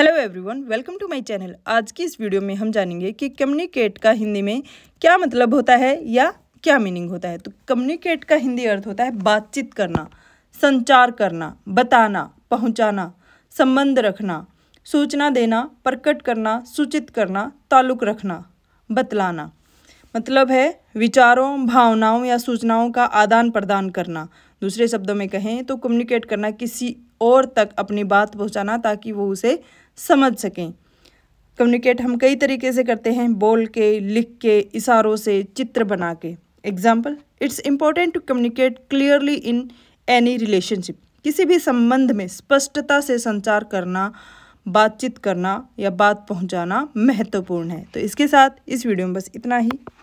hello everyone welcome to my channel आज की इस वीडियो में हम जानेंगे कि कम्युनिकेट का हिंदी में क्या मतलब होता है या क्या मीनिंग होता है तो कम्युनिकेट का हिंदी अर्थ होता है बातचीत करना संचार करना बताना पहुंचाना संबंध रखना सूचना देना प्रकट करना सूचित करना ताल्लुक रखना बतलाना मतलब है विचारों भावनाओं या सूचनाओं का आदान प्रदान करना दूसरे शब्दों में कहें तो कम्युनिकेट करना किसी और तक अपनी बात पहुंचाना ताकि वो उसे समझ सकें कम्युनिकेट हम कई तरीके से करते हैं बोल के लिख के इशारों से चित्र बना के example it's important to communicate clearly in any relationship किसी भी संबंध में स्पष्टता से संचार करना बातचीत करना या बात पहुंचाना महत्वपूर्ण है तो इसके साथ इस वीडियो में बस इतना ही